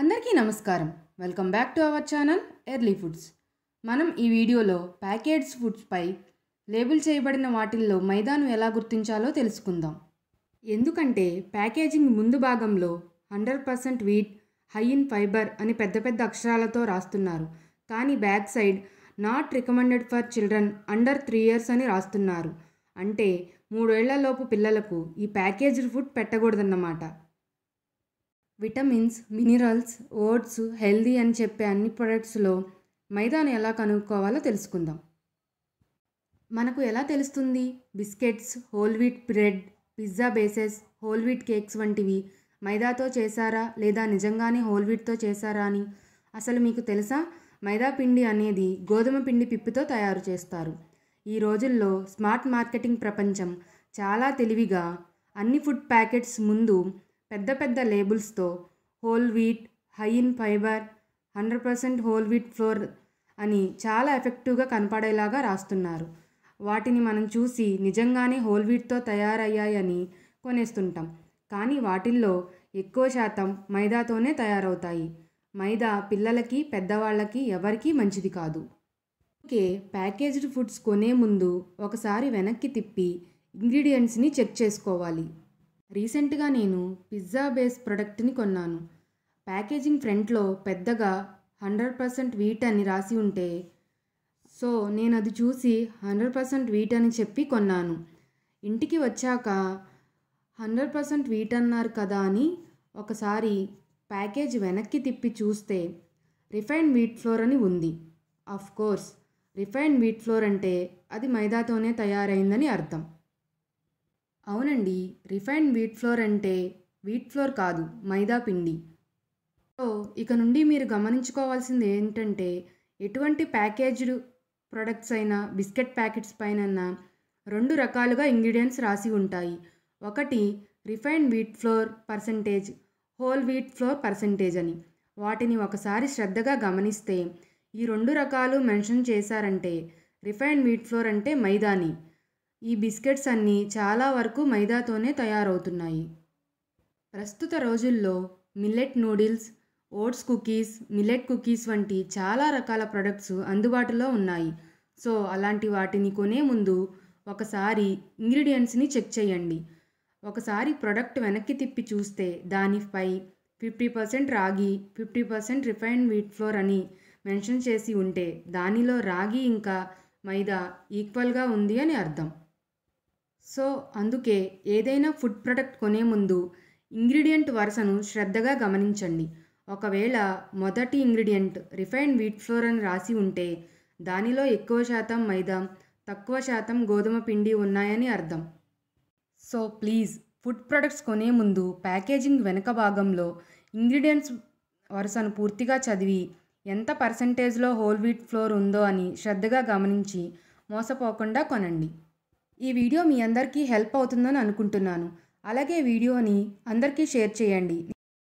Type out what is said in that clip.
అందరికీ నమస్కారం welcome back to our channel early foods మనం ఈ వీడియోలో ప్యాకేజ్ ఫుడ్స్పై లేబుల్ చేయబడిన వాటిల్లో మైదాను ఎలా గుర్తించాలో తెలుసుకుందాం ఎందుకంటే ప్యాకేజింగ్ ముందు భాగంలో hundred percent wheat high in fibre అని పెద్ద పెద్ద అక్షరాలతో రాస్తున్నారు కానీ back side not recommended for children under three years అని రాస్తున్నారు అంటే మూడేళ్లలోపు పిల్లలకు ఈ ప్యాకేజ్డ్ ఫుడ్ పెట్టకూడదన్నమాట విటమిన్స్ మినరల్స్ ఓట్స్ హెల్దీ అని చెప్పే అన్ని ప్రొడక్ట్స్లో మైదాను ఎలా కనుక్కోవాలో తెలుసుకుందాం మనకు ఎలా తెలుస్తుంది biscuits whole wheat bread pizza bases whole wheat cakes వంటివి మైదాతో చేశారా లేదా నిజంగానే హోల్ వీట్తో చేశారా అని అసలు మీకు తెలుసా మైదా పిండి అనేది గోధుమ పిండి పిప్పితో తయారు చేస్తారు ఈ రోజుల్లో స్మార్ట్ మార్కెటింగ్ ప్రపంచం చాలా తెలివిగా అన్ని ఫుడ్ ప్యాకెట్స్ ముందు పెద్ద పెద్ద లేబుల్స్తో whole wheat high in fibre hundred percent whole wheat flour అని చాలా ఎఫెక్టివ్గా కనపడేలాగా రాస్తున్నారు వాటిని మనం చూసి నిజంగానే హోల్ వీట్తో తయారయ్యాయని కొనేస్తుంటాం కానీ వాటిల్లో ఎక్కువ శాతం మైదాతోనే తయారవుతాయి మైదా పిల్లలకి పెద్దవాళ్ళకి ఎవరికీ మంచిది కాదు ఓకే ప్యాకేజ్డ్ ఫుడ్స్ కొనే ముందు ఒకసారి వెనక్కి తిప్పి ఇంగ్రీడియంట్స్ని చెక్ చేసుకోవాలి రీసెంట్గా నేను పిజ్జా బేస్ ప్రొడక్ట్ని కొన్నాను ప్యాకేజింగ్ ఫ్రంట్లో పెద్దగా హండ్రెడ్ పర్సెంట్ వీట్ అని రాసి ఉంటే సో నేను అది చూసి హండ్రెడ్ పర్సెంట్ వీట్ అని చెప్పి కొన్నాను ఇంటికి వచ్చాక హండ్రెడ్ పర్సెంట్ వీట్ అన్నారు కదా అని ఒకసారి ప్యాకేజ్ వెనక్కి తిప్పి చూస్తే రిఫైన్డ్ వీట్ ఫ్లోర్ అని ఉంది of course refined wheat flour అంటే అది మైదాతోనే తయారైందని అర్థం అవునండి రిఫైన్డ్ వీట్ ఫ్లోర్ అంటే వీట్ ఫ్లోర్ కాదు మైదా పిండి సో ఇక నుండి మీరు గమనించుకోవాల్సింది ఏంటంటే ఎటువంటి ప్యాకేజ్డ్ ప్రొడక్ట్స్ అయినా బిస్కెట్ ప్యాకెట్స్ పైన రెండు రకాలుగా ఇంగ్రీడియంట్స్ రాసి ఉంటాయి ఒకటి refined wheat flour percentage whole wheat flour percentage అని వాటిని ఒకసారి శ్రద్ధగా గమనిస్తే ఈ రెండు రకాలు మెన్షన్ చేశారంటే రిఫైన్డ్ వీట్ ఫ్లోర్ అంటే మైదాని ఈ బిస్కెట్స్ అన్నీ చాలా వరకు మైదాతోనే తయారవుతున్నాయి ప్రస్తుత రోజుల్లో millet noodles oats cookies millet cookies వంటి చాలా రకాల ప్రొడక్ట్స్ అందుబాటులో ఉన్నాయి సో అలాంటి వాటిని కొనే ముందు ఒకసారి ఇంగ్రీడియంట్స్ని చెక్ చేయండి ఒకసారి ప్రొడక్ట్ వెనక్కి తిప్పి చూస్తే దానిపై ఫిఫ్టీ పర్సెంట్ రాగి fifty percent refined wheat flour అని మెన్షన్ చేసి ఉంటే దానిలో రాగి ఇంకా మైదా ఈక్వల్గా ఉంది అని అర్థం సో అందుకే ఏదైనా ఫుడ్ ప్రొడక్ట్ కొనే ముందు ఇంగ్రీడియంట్ వరుసను శ్రద్ధగా గమనించండి ఒకవేళ మొదటి ఇంగ్రీడియంట్ రిఫైన్డ్ వీట్ ఫ్లోర్ అని రాసి ఉంటే దానిలో ఎక్కువ శాతం మైదా తక్కువ శాతం గోధుమ పిండి ఉన్నాయని అర్థం సో ప్లీజ్ ఫుడ్ ప్రొడక్ట్స్ కొనే ముందు ప్యాకేజింగ్ వెనుక భాగంలో ఇంగ్రీడియంట్స్ వరుసను పూర్తిగా చదివి ఎంత పర్సంటేజ్లో హోల్ వీట్ ఫ్లోర్ ఉందో అని శ్రద్ధగా గమనించి మోసపోకుండా కొనండి ఈ వీడియో మీ అందరికీ హెల్ప్ అవుతుందని అనుకుంటున్నాను అలాగే వీడియోని అందరికీ షేర్ చేయండి